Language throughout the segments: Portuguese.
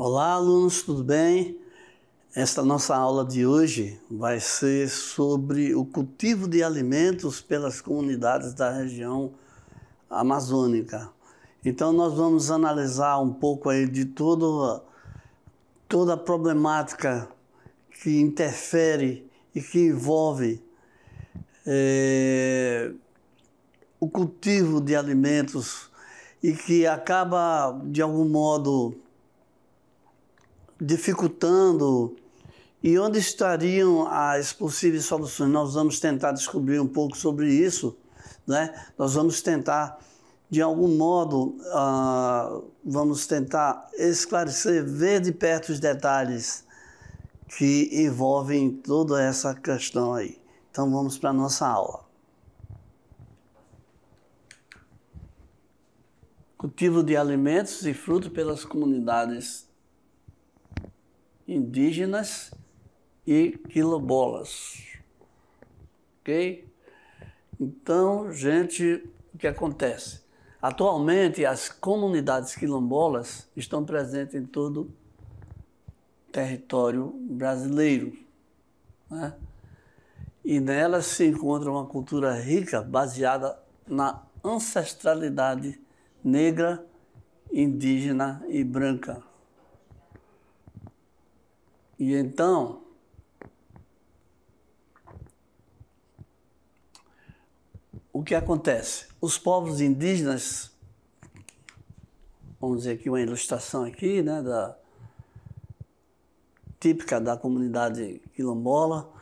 Olá, alunos, tudo bem? Esta nossa aula de hoje vai ser sobre o cultivo de alimentos pelas comunidades da região amazônica. Então, nós vamos analisar um pouco aí de todo, toda a problemática que interfere e que envolve é, o cultivo de alimentos e que acaba, de algum modo, dificultando e onde estariam as possíveis soluções? Nós vamos tentar descobrir um pouco sobre isso, né? Nós vamos tentar, de algum modo, uh, vamos tentar esclarecer, ver de perto os detalhes que envolvem toda essa questão aí. Então vamos para a nossa aula. Cultivo de alimentos e frutos pelas comunidades indígenas e quilombolas. Ok? Então, gente, o que acontece? Atualmente, as comunidades quilombolas estão presentes em todo o território brasileiro. Né? E nelas se encontra uma cultura rica baseada na ancestralidade negra, indígena e branca. E então, o que acontece? Os povos indígenas, vamos dizer aqui uma ilustração aqui, né, da, típica da comunidade quilombola,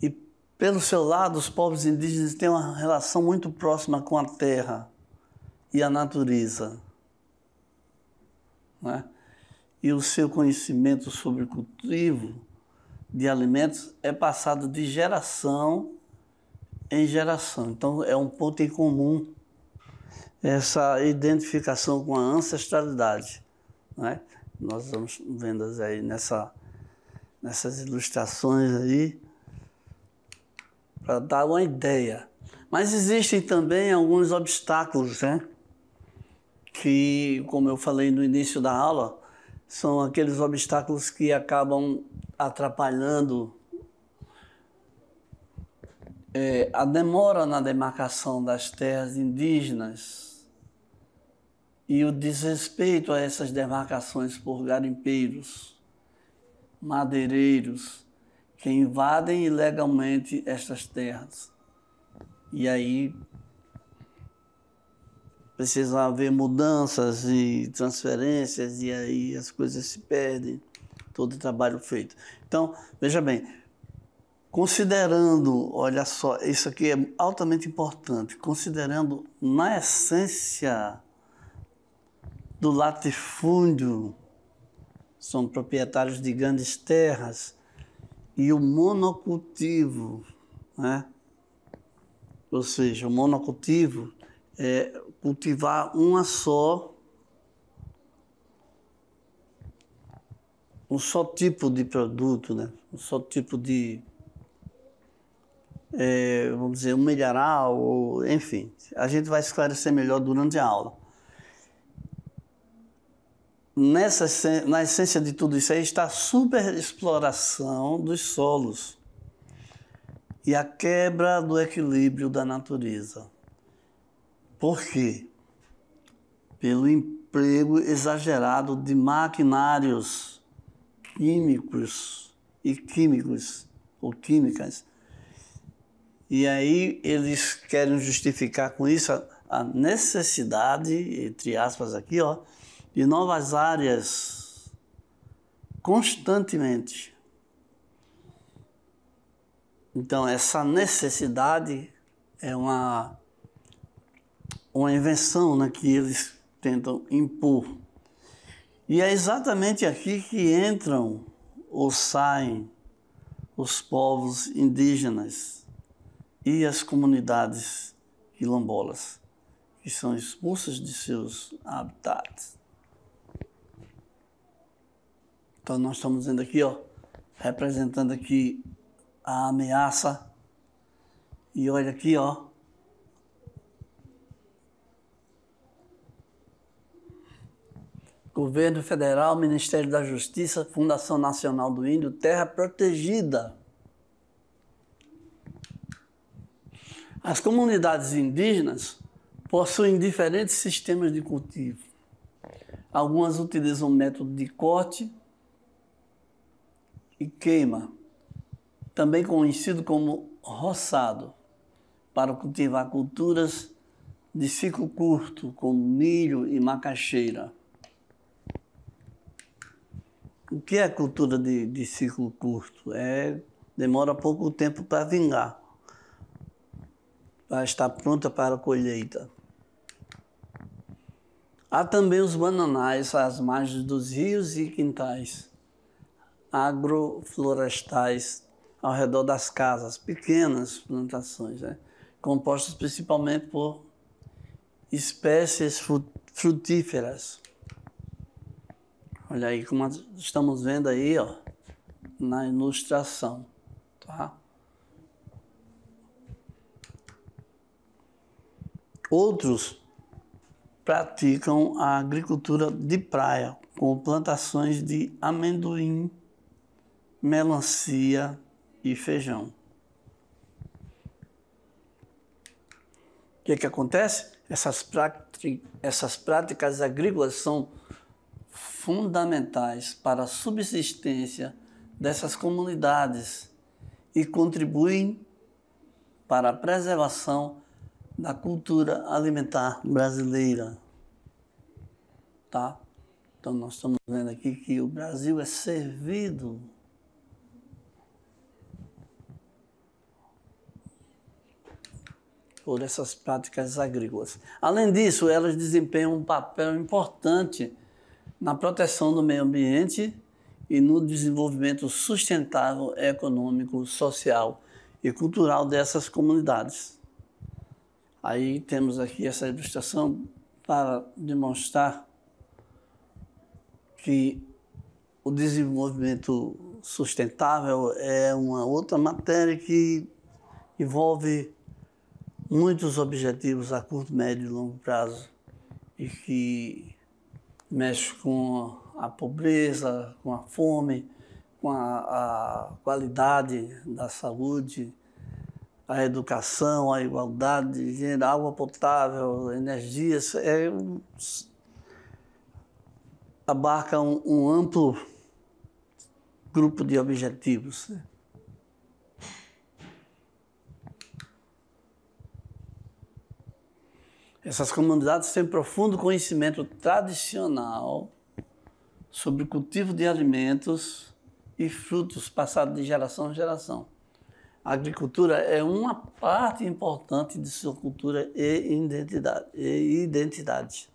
e pelo seu lado os povos indígenas têm uma relação muito próxima com a terra e a natureza. Né? e o seu conhecimento sobre o cultivo de alimentos é passado de geração em geração. Então é um ponto em comum essa identificação com a ancestralidade. Né? Nós vamos vendo aí nessa, nessas ilustrações aí para dar uma ideia. Mas existem também alguns obstáculos, né? Que, como eu falei no início da aula, são aqueles obstáculos que acabam atrapalhando é, a demora na demarcação das terras indígenas e o desrespeito a essas demarcações por garimpeiros, madeireiros, que invadem ilegalmente estas terras. E aí precisa haver mudanças e transferências, e aí as coisas se perdem, todo o trabalho feito. Então, veja bem, considerando, olha só, isso aqui é altamente importante, considerando na essência do latifúndio, são proprietários de grandes terras, e o monocultivo, né? ou seja, o monocultivo é, cultivar uma só, um só tipo de produto, né? um só tipo de, é, vamos dizer, um milharal, ou, enfim. A gente vai esclarecer melhor durante a aula. Nessa, na essência de tudo isso aí está a superexploração dos solos e a quebra do equilíbrio da natureza. Por quê? Pelo emprego exagerado de maquinários químicos e químicos ou químicas. E aí eles querem justificar com isso a, a necessidade, entre aspas aqui, ó, de novas áreas constantemente. Então, essa necessidade é uma uma invenção né, que eles tentam impor. E é exatamente aqui que entram ou saem os povos indígenas e as comunidades quilombolas, que são expulsas de seus habitats. Então nós estamos vendo aqui, ó, representando aqui a ameaça. E olha aqui, ó, Governo Federal, Ministério da Justiça, Fundação Nacional do Índio, terra protegida. As comunidades indígenas possuem diferentes sistemas de cultivo. Algumas utilizam o método de corte e queima, também conhecido como roçado, para cultivar culturas de ciclo curto, como milho e macaxeira. O que é cultura de, de ciclo curto? É demora pouco tempo para vingar, para estar pronta para a colheita. Há também os bananais às margens dos rios e quintais agroflorestais ao redor das casas, pequenas plantações, né? compostas principalmente por espécies frutíferas. Olha aí como estamos vendo aí, ó, na ilustração, tá? Outros praticam a agricultura de praia, com plantações de amendoim, melancia e feijão. O que, é que acontece? Essas, práticas agrícolas são fundamentais para a subsistência dessas comunidades e contribuem para a preservação da cultura alimentar brasileira. Tá? Então, nós estamos vendo aqui que o Brasil é servido por essas práticas agrícolas. Além disso, elas desempenham um papel importante na proteção do meio ambiente e no desenvolvimento sustentável, econômico, social e cultural dessas comunidades. Aí temos aqui essa ilustração para demonstrar que o desenvolvimento sustentável é uma outra matéria que envolve muitos objetivos a curto, médio e longo prazo e que mexe com a pobreza, com a fome, com a, a qualidade da saúde, a educação, a igualdade, gênero, água potável, energias, é, abarca um, um, amplo grupo de objetivos. Né? Essas comunidades têm profundo conhecimento tradicional sobre cultivo de alimentos e frutos passados de geração em geração. A agricultura é uma parte importante de sua cultura e identidade. E identidade.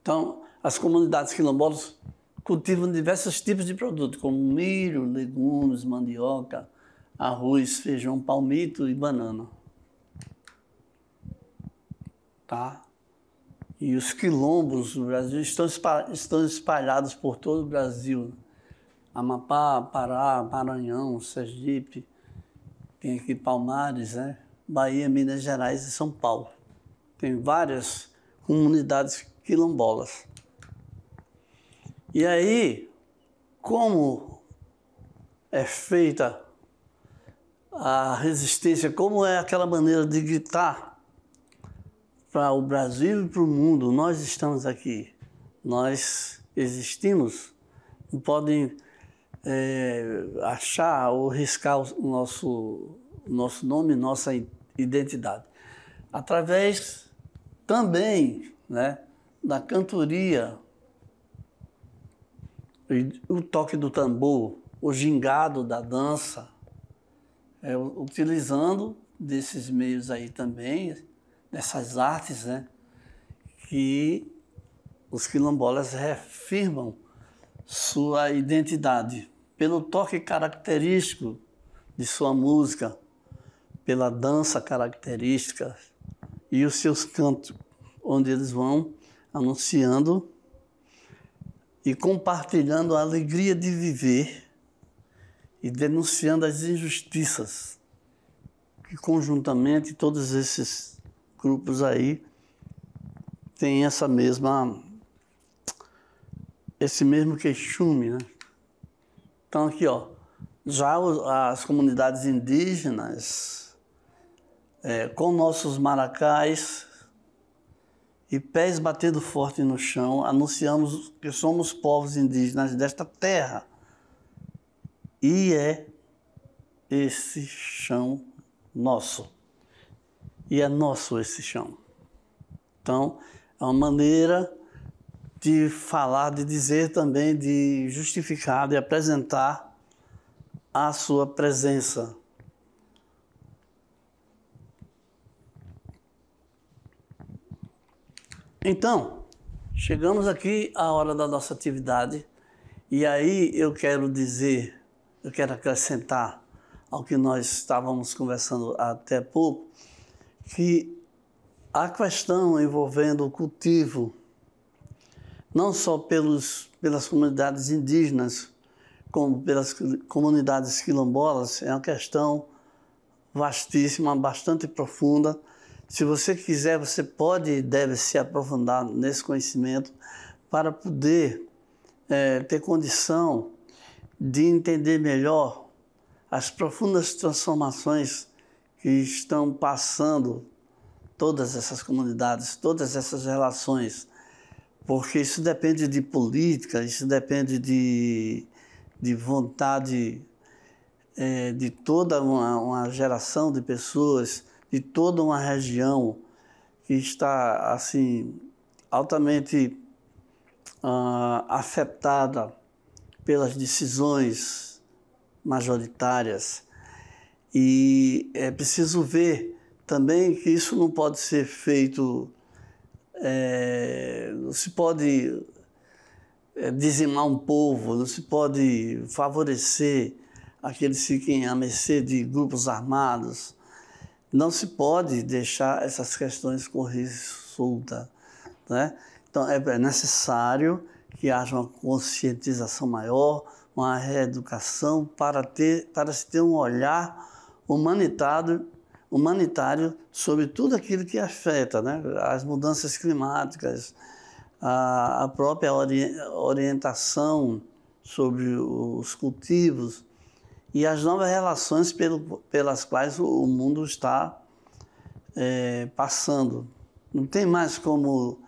Então, as comunidades quilombolas cultivam diversos tipos de produtos, como milho, legumes, mandioca, arroz, feijão, palmito e banana. Tá? E os quilombos no Brasil estão, estão espalhados por todo o Brasil. Amapá, Pará, Maranhão, Sergipe, tem aqui Palmares, né? Bahia, Minas Gerais e São Paulo. Tem várias comunidades quilombolas. E aí, como é feita a resistência, como é aquela maneira de gritar para o Brasil e para o mundo: nós estamos aqui, nós existimos, não podem é, achar ou riscar o nosso, nosso nome, nossa identidade. Através também né, da cantoria, o toque do tambor, o gingado da dança, é, utilizando desses meios aí também, dessas artes, né, que os quilombolas reafirmam sua identidade pelo toque característico de sua música, pela dança característica e os seus cantos, onde eles vão anunciando e compartilhando a alegria de viver e denunciando as injustiças que conjuntamente todos esses grupos aí têm essa mesma esse mesmo queixume, né? Então aqui, ó, já as comunidades indígenas é, com nossos maracás e pés batendo forte no chão, anunciamos que somos povos indígenas desta terra. E é esse chão nosso. E é nosso esse chão. Então, é uma maneira de falar, de dizer também, de justificar, de apresentar a sua presença Então, chegamos aqui à hora da nossa atividade, e aí eu quero dizer, eu quero acrescentar ao que nós estávamos conversando até pouco, que a questão envolvendo o cultivo, não só pelos, pelas comunidades indígenas, como pelas comunidades quilombolas, é uma questão vastíssima, bastante profunda, se você quiser, você pode e deve se aprofundar nesse conhecimento para poder é, ter condição de entender melhor as profundas transformações que estão passando todas essas comunidades, todas essas relações, porque isso depende de política, isso depende de, de vontade é, de toda uma, uma geração de pessoas de toda uma região que está assim altamente uh, afetada pelas decisões majoritárias e é preciso ver também que isso não pode ser feito é, não se pode é, dizimar um povo não se pode favorecer aqueles que fiquem à mercê de grupos armados não se pode deixar essas questões correr solta, né? Então é, é necessário que haja uma conscientização maior, uma reeducação para ter para se ter um olhar humanitário humanitário sobre tudo aquilo que afeta, né? As mudanças climáticas, a, a própria ori orientação sobre os cultivos, e as novas relações pelo, pelas quais o, mundo está é, passando. Não tem mais como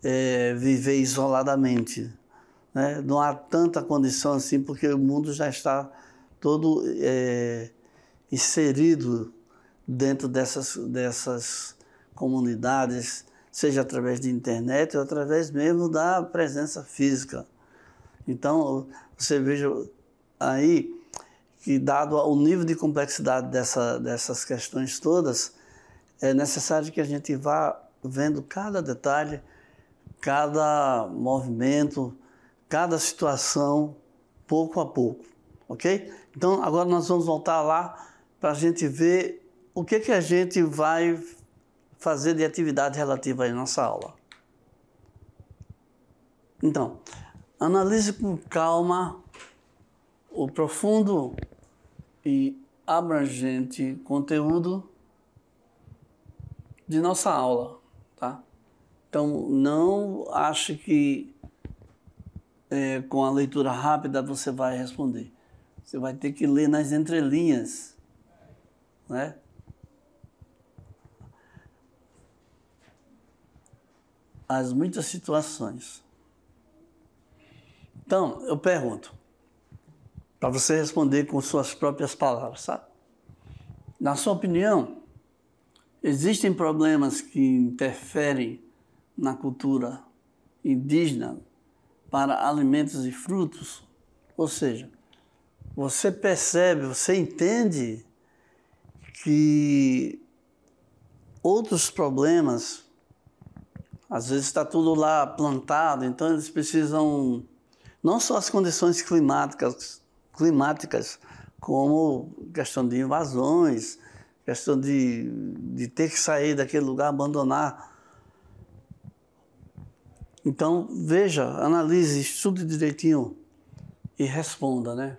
é, viver isoladamente. Né? Não há tanta condição assim, porque o mundo já está todo é, inserido dentro dessas, dessas comunidades, seja através de internet ou através mesmo da presença física. Então, você veja aí que dado o nível de complexidade dessa, dessas questões todas, é necessário que a gente vá vendo cada detalhe, cada movimento, cada situação, pouco a pouco, ok? Então agora nós vamos voltar lá para a gente ver o que, que a gente vai fazer de atividade relativa à nossa aula. Então, analise com calma o profundo e abrangente conteúdo de nossa aula, tá? Então não ache que é, com a leitura rápida você vai responder. Você vai ter que ler nas entrelinhas, né? As muitas situações. Então, eu pergunto, para você responder com suas próprias palavras, sabe? Na sua opinião, existem problemas que interferem na cultura indígena para alimentos e frutos? Ou seja, você percebe, você entende que outros problemas, às vezes está tudo lá plantado, então eles precisam, não só as condições climáticas climáticas, como questão de invasões, questão de, de ter que sair daquele lugar, abandonar. Então, veja, analise, estude direitinho e responda, né?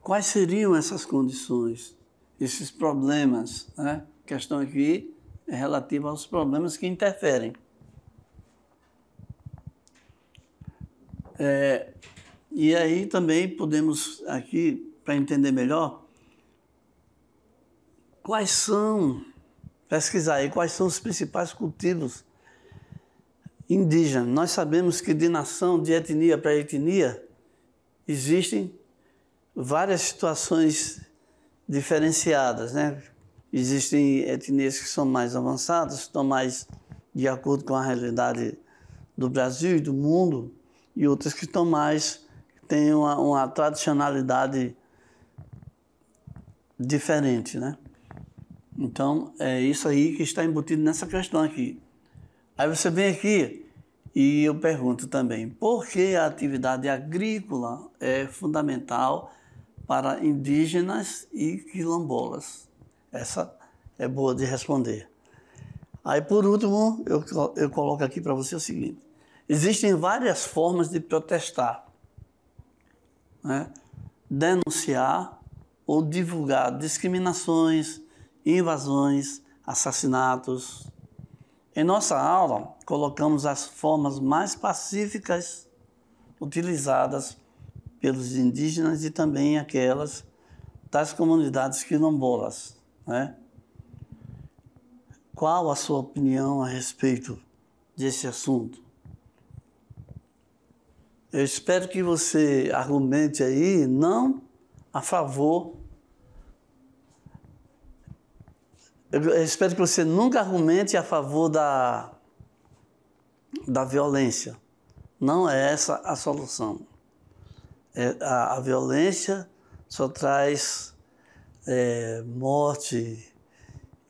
Quais seriam essas condições, esses problemas? Né? A questão aqui é relativa aos problemas que interferem. É, e aí também podemos, aqui, para entender melhor, quais são, pesquisar aí, quais são os principais cultivos indígenas. Nós sabemos que de nação, de etnia para etnia, existem várias situações diferenciadas, né? Existem etnias que são mais avançadas, estão mais de acordo com a realidade do Brasil e do mundo, e outras que estão mais, têm uma, uma tradicionalidade diferente, né? Então, é isso aí que está embutido nessa questão aqui. Aí você vem aqui e eu pergunto também, por que a atividade agrícola é fundamental para indígenas e quilombolas? Essa é boa de responder. Aí, por último, eu, eu coloco aqui para você o seguinte. Existem várias formas de protestar. Né? Denunciar ou divulgar discriminações, invasões, assassinatos. Em nossa aula, colocamos as formas mais pacíficas utilizadas pelos indígenas e também aquelas das comunidades quilombolas. Né? Qual a sua opinião a respeito desse assunto? Eu espero que você argumente aí não a favor. Eu espero que você nunca argumente a favor da, da violência. Não é essa a solução. É, a, a, violência só traz é, morte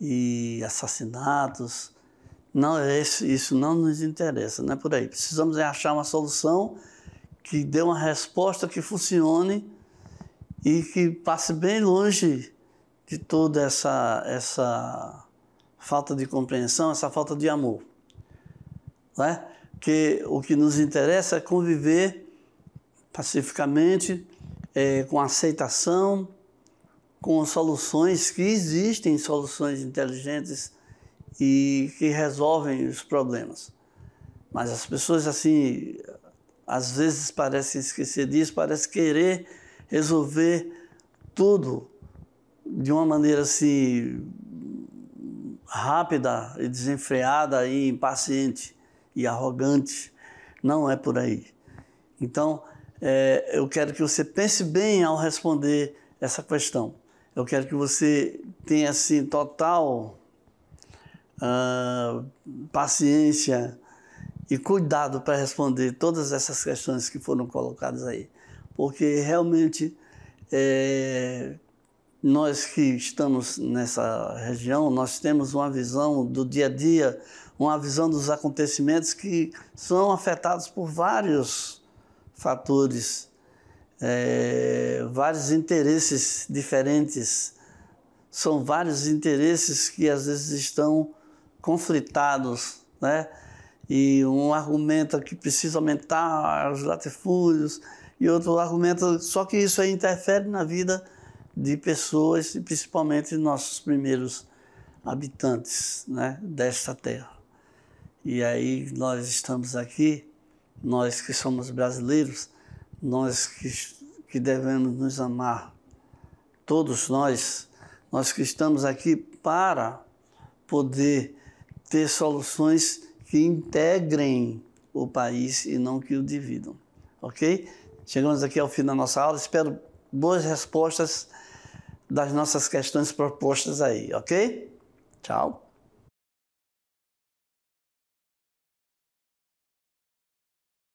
e assassinatos. Não é isso, isso não nos interessa, não é por aí. Precisamos é achar uma solução que dê uma resposta que funcione e que passe bem longe de toda essa, essa falta de compreensão, essa falta de amor. Né? Que o que nos interessa é conviver pacificamente, é, com aceitação, com soluções que existem, soluções inteligentes e que resolvem os problemas. Mas as pessoas assim às vezes parece esquecer disso, parece querer resolver tudo de uma maneira assim rápida e desenfreada e impaciente e arrogante. Não é por aí. Então, é, eu quero que você pense bem ao responder essa questão. Eu quero que você tenha assim total uh, paciência e cuidado para responder todas essas questões que foram colocadas aí, porque realmente é, nós que estamos nessa região, nós temos uma visão do dia a dia, uma visão dos acontecimentos que são afetados por vários fatores, é, vários interesses diferentes. São vários interesses que às vezes estão conflitados, né? e um argumenta que precisa aumentar os latifúndios, e outro argumenta. Só que isso aí interfere na vida de pessoas, e principalmente nossos primeiros habitantes né, desta terra. E aí nós estamos aqui, nós que somos brasileiros, nós que, que devemos nos amar, todos nós, nós que estamos aqui para poder ter soluções que integrem o país e não que o dividam. Ok? Chegamos aqui ao fim da nossa aula. Espero boas respostas das nossas questões propostas aí, ok? Tchau.